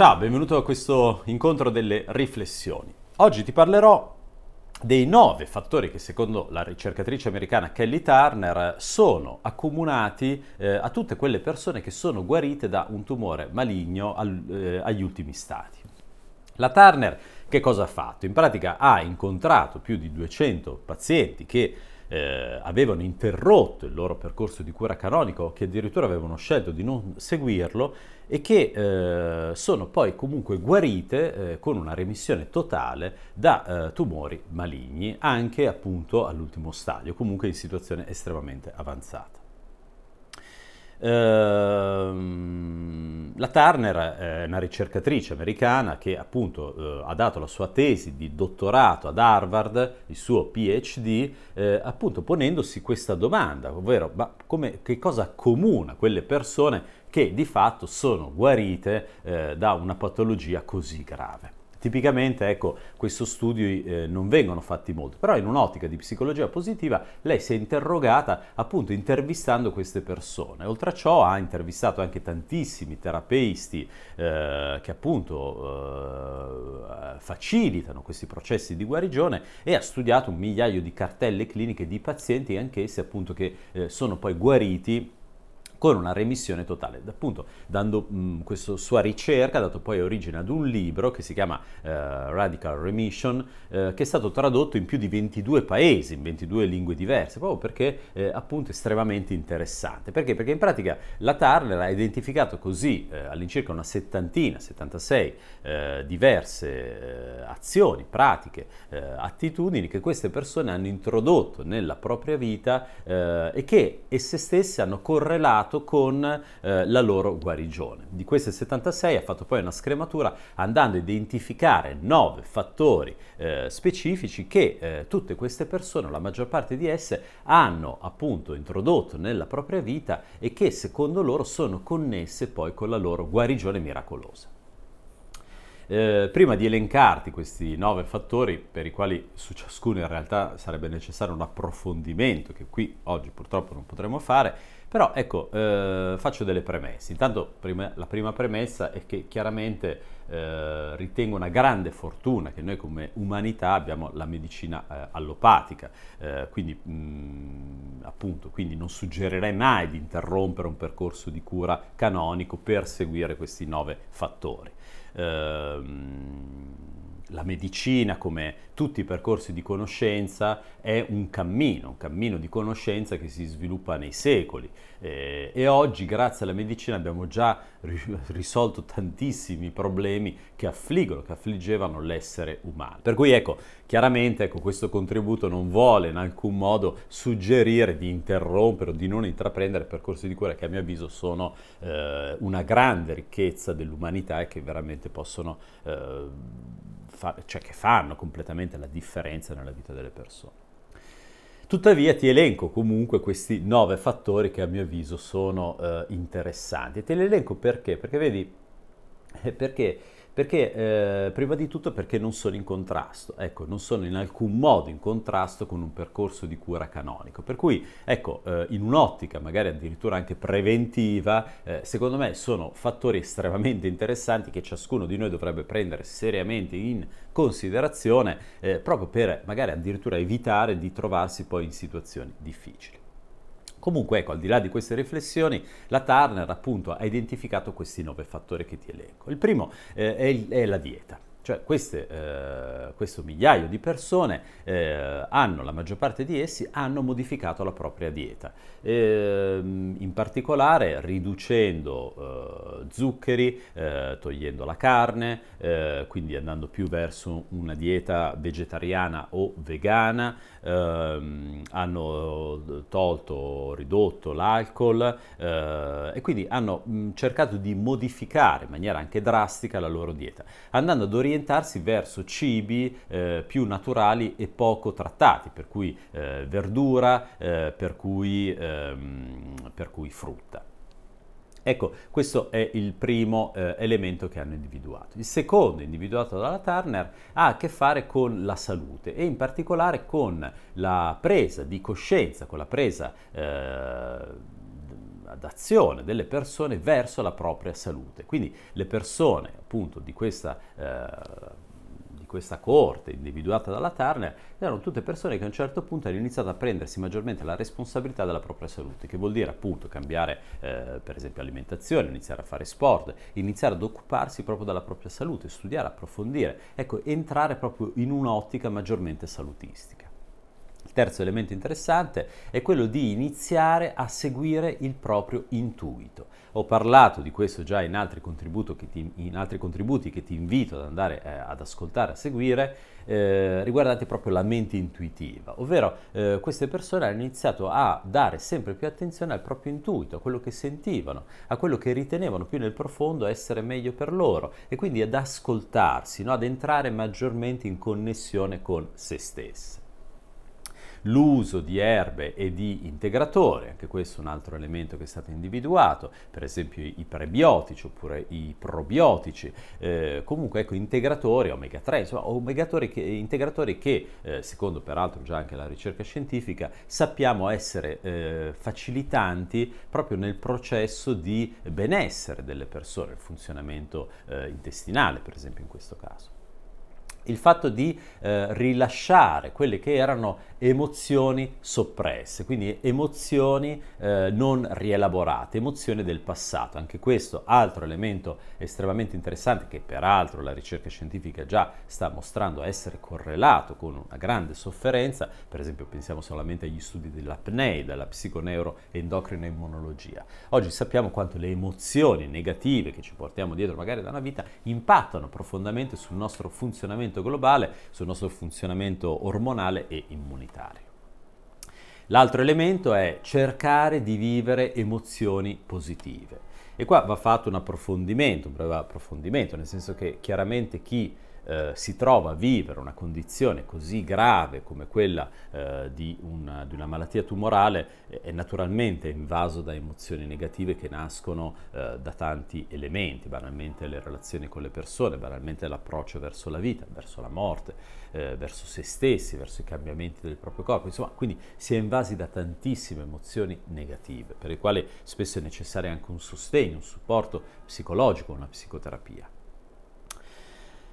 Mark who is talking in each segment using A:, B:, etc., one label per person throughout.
A: Ciao, benvenuto a questo incontro delle riflessioni. Oggi ti parlerò dei nove fattori che secondo la ricercatrice americana Kelly Turner sono accomunati eh, a tutte quelle persone che sono guarite da un tumore maligno al, eh, agli ultimi stati. La Turner che cosa ha fatto? In pratica ha incontrato più di 200 pazienti che eh, avevano interrotto il loro percorso di cura canonico, che addirittura avevano scelto di non seguirlo e che eh, sono poi comunque guarite eh, con una remissione totale da eh, tumori maligni, anche appunto all'ultimo stadio, comunque in situazione estremamente avanzata. Ehm la Turner è eh, una ricercatrice americana che appunto eh, ha dato la sua tesi di dottorato ad Harvard, il suo PhD, eh, appunto ponendosi questa domanda, ovvero ma come, che cosa comuna quelle persone che di fatto sono guarite eh, da una patologia così grave. Tipicamente, ecco, questi studi eh, non vengono fatti molto, però in un'ottica di psicologia positiva lei si è interrogata appunto intervistando queste persone. Oltre a ciò ha intervistato anche tantissimi terapeisti eh, che appunto eh, facilitano questi processi di guarigione e ha studiato un migliaio di cartelle cliniche di pazienti anch'essi appunto che eh, sono poi guariti con una remissione totale. Appunto, dando mh, mm, questa sua ricerca, ha dato poi origine ad un libro che si chiama eh, Radical Remission, eh, che è stato tradotto in più di 22 paesi, in 22 lingue diverse, proprio perché eh, appunto estremamente interessante. Perché? Perché in pratica la Turner ha identificato così eh, all'incirca una settantina, 76 eh, diverse eh, azioni, pratiche, attitudini che queste persone hanno introdotto nella propria vita e che esse stesse hanno correlato correlato con eh, la loro guarigione. Di queste 76 ha fatto poi una scrematura andando a identificare 9 fattori eh, specifici che eh, tutte queste persone, la maggior parte di esse, hanno appunto introdotto nella propria vita e che secondo loro sono connesse poi con la loro guarigione miracolosa. Eh, prima di elencarti questi nove fattori per i quali su ciascuno in realtà sarebbe necessario un approfondimento che qui oggi purtroppo non potremo fare, però ecco, eh, faccio delle premesse. Intanto prima, la prima premessa è che chiaramente eh, ritengo una grande fortuna che noi come umanità abbiamo la medicina eh, allopatica, eh, quindi mh, mm, appunto, quindi non suggerirei mai di interrompere un percorso di cura canonico per seguire questi nove fattori. Ehm, la medicina, come tutti i percorsi di conoscenza, è un cammino, un cammino di conoscenza che si sviluppa nei secoli. Eh, e oggi, grazie alla medicina, abbiamo già risolto tantissimi problemi che affliggono, che affliggevano l'essere umano. Per cui ecco, Chiaramente ecco, questo contributo non vuole in alcun modo suggerire di interrompere o di non intraprendere percorsi di cura che a mio avviso sono eh, una grande ricchezza dell'umanità e che veramente possono, eh, fa- cioè che fanno completamente la differenza nella vita delle persone. Tuttavia ti elenco comunque questi nove fattori che a mio avviso sono eh, interessanti. Te li elenco perché? Perché vedi, eh, perché perché, eh, prima di tutto, perché non sono in contrasto, ecco, non sono in alcun modo in contrasto con un percorso di cura canonico. Per cui, ecco, eh, in un'ottica magari addirittura anche preventiva, eh, secondo me sono fattori estremamente interessanti che ciascuno di noi dovrebbe prendere seriamente in considerazione eh, proprio per magari addirittura evitare di trovarsi poi in situazioni difficili. Comunque, ecco, al di là di queste riflessioni, la Turner appunto ha identificato questi nove fattori che ti elenco. Il primo eh, è, è la dieta. Cioè queste, eh, questo migliaio di persone eh, hanno, la maggior parte di essi, hanno modificato la propria dieta, eh, in particolare riducendo eh, zuccheri, eh, togliendo la carne, eh, quindi andando più verso una dieta vegetariana o vegana, ehm, hanno tolto, ridotto l'alcol e quindi hanno mh, mm, cercato di modificare in maniera anche drastica la loro dieta, andando ad orientare orientarsi verso cibi eh, più naturali e poco trattati, per cui eh, verdura, eh, per, cui, ehm, per cui frutta. Ecco, questo è il primo eh, elemento che hanno individuato. Il secondo, individuato dalla Turner, ha a che fare con la salute e in particolare con la presa di coscienza, con la presa eh, d'azione delle persone verso la propria salute. Quindi le persone appunto di questa, eh, di questa corte individuata dalla Turner erano tutte persone che a un certo punto hanno iniziato a prendersi maggiormente la responsabilità della propria salute, che vuol dire appunto cambiare eh, per esempio alimentazione, iniziare a fare sport, iniziare ad occuparsi proprio della propria salute, studiare, approfondire, ecco, entrare proprio in un'ottica maggiormente salutistica. Il terzo elemento interessante è quello di iniziare a seguire il proprio intuito. Ho parlato di questo già in altri, ti, in altri contributi che ti invito ad andare eh, ad ascoltare, a seguire, eh, riguardanti proprio la mente intuitiva, ovvero eh, queste persone hanno iniziato a dare sempre più attenzione al proprio intuito, a quello che sentivano, a quello che ritenevano più nel profondo essere meglio per loro e quindi ad ascoltarsi, no? ad entrare maggiormente in connessione con se stesse l'uso di erbe e di integratori, anche questo è un altro elemento che è stato individuato, per esempio i prebiotici oppure i probiotici, eh, comunque ecco integratori omega 3, insomma che, integratori che eh, secondo peraltro già anche la ricerca scientifica sappiamo essere eh, facilitanti proprio nel processo di benessere delle persone, il funzionamento eh, intestinale per esempio in questo caso il fatto di eh, rilasciare quelle che erano emozioni soppresse, quindi emozioni eh, non rielaborate, emozioni del passato. Anche questo altro elemento estremamente interessante che peraltro la ricerca scientifica già sta mostrando essere correlato con una grande sofferenza, per esempio pensiamo solamente agli studi dell'apnei, della psiconeuroendocrina immunologia. Oggi sappiamo quanto le emozioni negative che ci portiamo dietro magari da una vita impattano profondamente sul nostro funzionamento impatto globale sul nostro funzionamento ormonale e immunitario. L'altro elemento è cercare di vivere emozioni positive. E qua va fatto un approfondimento, un breve approfondimento, nel senso che chiaramente chi eh, si trova a vivere una condizione così grave come quella eh, di, una, di, una, malattia tumorale eh, è naturalmente invaso da emozioni negative che nascono eh, da tanti elementi, banalmente le relazioni con le persone, banalmente l'approccio verso la vita, verso la morte, eh, verso se stessi, verso i cambiamenti del proprio corpo, insomma, quindi si è invasi da tantissime emozioni negative, per le quali spesso è necessario anche un sostegno, un supporto psicologico, una psicoterapia.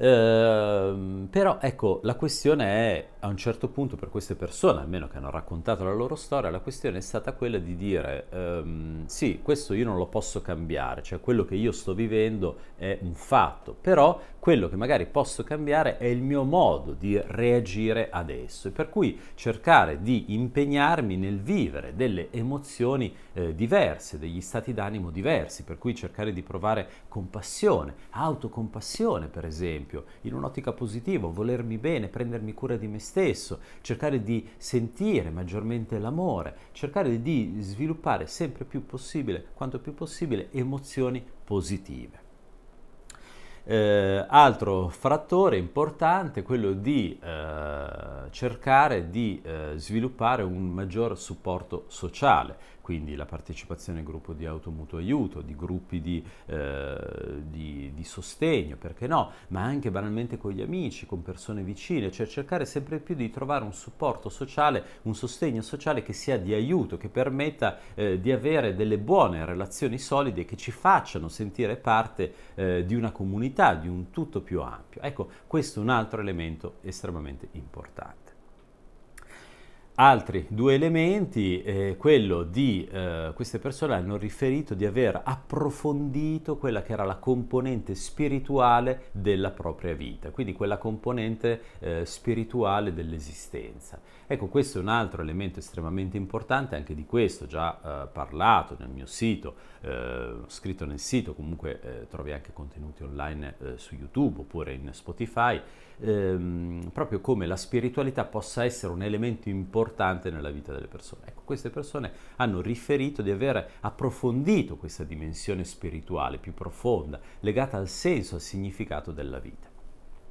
A: 呃。Ehm, però ecco, la questione è, a un certo punto per queste persone, almeno che hanno raccontato la loro storia, la questione è stata quella di dire um, sì, questo io non lo posso cambiare, cioè quello che io sto vivendo è un fatto, però quello che magari posso cambiare è il mio modo di reagire adesso e per cui cercare di impegnarmi nel vivere delle emozioni eh, diverse, degli stati d'animo diversi, per cui cercare di provare compassione, autocompassione per esempio, in un'ottica positivo, volermi bene, prendermi cura di me stesso, cercare di sentire maggiormente l'amore, cercare di sviluppare sempre più possibile, quanto più possibile, emozioni positive. Eh, altro frattore importante è quello di eh, cercare di eh, sviluppare un maggior supporto sociale, quindi la partecipazione al gruppo di auto mutuo aiuto, di gruppi di, eh, di, di, sostegno, perché no, ma anche banalmente con gli amici, con persone vicine, cioè cercare sempre più di trovare un supporto sociale, un sostegno sociale che sia di aiuto, che permetta eh, di avere delle buone relazioni solide che ci facciano sentire parte eh, di una comunità, di un tutto più ampio. Ecco, questo è un altro elemento estremamente importante altri due elementi, eh, quello di eh, queste persone hanno riferito di aver approfondito quella che era la componente spirituale della propria vita, quindi quella componente eh, spirituale dell'esistenza. Ecco, questo è un altro elemento estremamente importante, anche di questo ho già eh, parlato nel mio sito, eh, scritto nel sito, comunque eh, trovi anche contenuti online su YouTube oppure in Spotify, ehm, proprio come la spiritualità possa essere un elemento importante importante nella vita delle persone. Ecco, queste persone hanno riferito di aver approfondito questa dimensione spirituale più profonda, legata al senso, al significato della vita.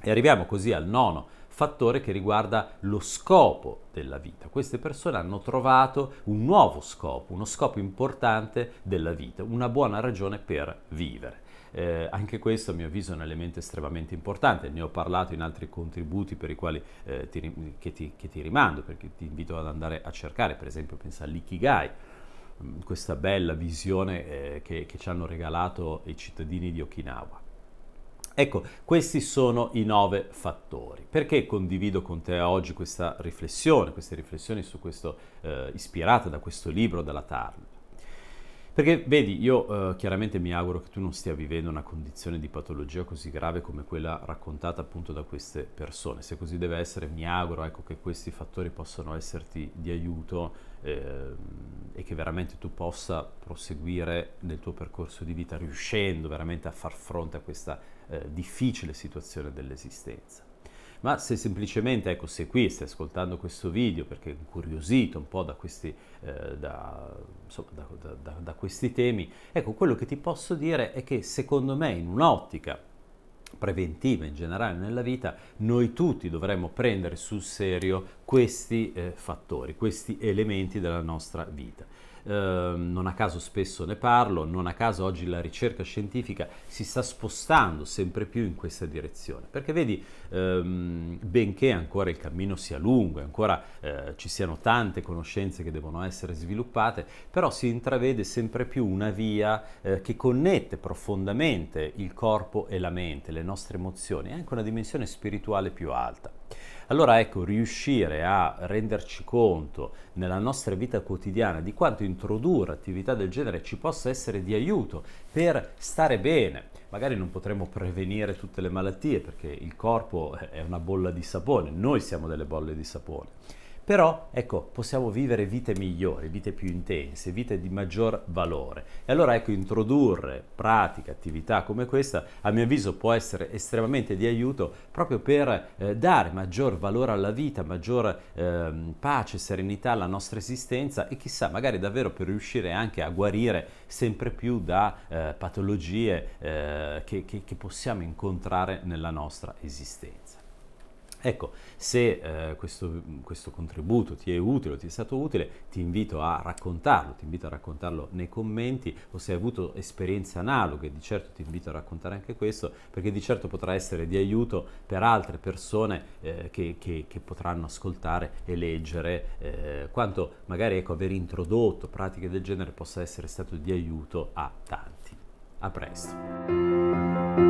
A: E arriviamo così al nono fattore che riguarda lo scopo della vita. Queste persone hanno trovato un nuovo scopo, uno scopo importante della vita, una buona ragione per vivere. Eh, anche questo a mio avviso è un elemento estremamente importante, ne ho parlato in altri contributi per i quali, eh, ti, che, ti, che, ti, rimando, perché ti invito ad andare a cercare, per esempio pensa all'Ikigai, mm, questa bella visione eh, che, che ci hanno regalato i cittadini di Okinawa. Ecco, questi sono i nove fattori. Perché condivido con te oggi questa riflessione, queste riflessioni su questo, eh, ispirate da questo libro dalla Tarn? Perché vedi, io eh, chiaramente mi auguro che tu non stia vivendo una condizione di patologia così grave come quella raccontata appunto da queste persone. Se così deve essere, mi auguro ecco, che questi fattori possano esserti di aiuto eh, e che veramente tu possa proseguire nel tuo percorso di vita riuscendo veramente a far fronte a questa eh, difficile situazione dell'esistenza ma se semplicemente, ecco, sei qui e stai ascoltando questo video perché è incuriosito un po' da questi, eh, da, insomma, da, da, da questi temi, ecco, quello che ti posso dire è che secondo me in un'ottica preventiva in generale nella vita, noi tutti dovremmo prendere sul serio questi eh, fattori, questi elementi della nostra vita. Ehm, non a caso spesso ne parlo, non a caso oggi la ricerca scientifica si sta spostando sempre più in questa direzione, perché vedi, ehm, benché ancora il cammino sia lungo, ancora eh, ci siano tante conoscenze che devono essere sviluppate, però si intravede sempre più una via eh, che connette profondamente il corpo e la mente, le nostre emozioni, e anche una dimensione spirituale più alta. Allora ecco, riuscire a renderci conto nella nostra vita quotidiana di quanto introdurre attività del genere ci possa essere di aiuto per stare bene. Magari non potremo prevenire tutte le malattie perché il corpo è una bolla di sapone, noi siamo delle bolle di sapone però, ecco, possiamo vivere vite migliori, vite più intense, vite di maggior valore. E allora, ecco, introdurre pratiche, attività come questa, a mio avviso, può essere estremamente di aiuto proprio per eh, dare maggior valore alla vita, maggior eh, pace, serenità alla nostra esistenza e chissà, magari davvero per riuscire anche a guarire sempre più da eh, patologie eh, che, che, che possiamo incontrare nella nostra esistenza. Ecco, se eh, questo, questo contributo ti è utile, o ti è stato utile, ti invito a raccontarlo, ti invito a raccontarlo nei commenti o se hai avuto esperienze analoghe, di certo ti invito a raccontare anche questo perché di certo potrà essere di aiuto per altre persone eh, che, che, che, potranno ascoltare e leggere eh, quanto magari ecco, aver introdotto pratiche del genere possa essere stato di aiuto a tanti. A presto!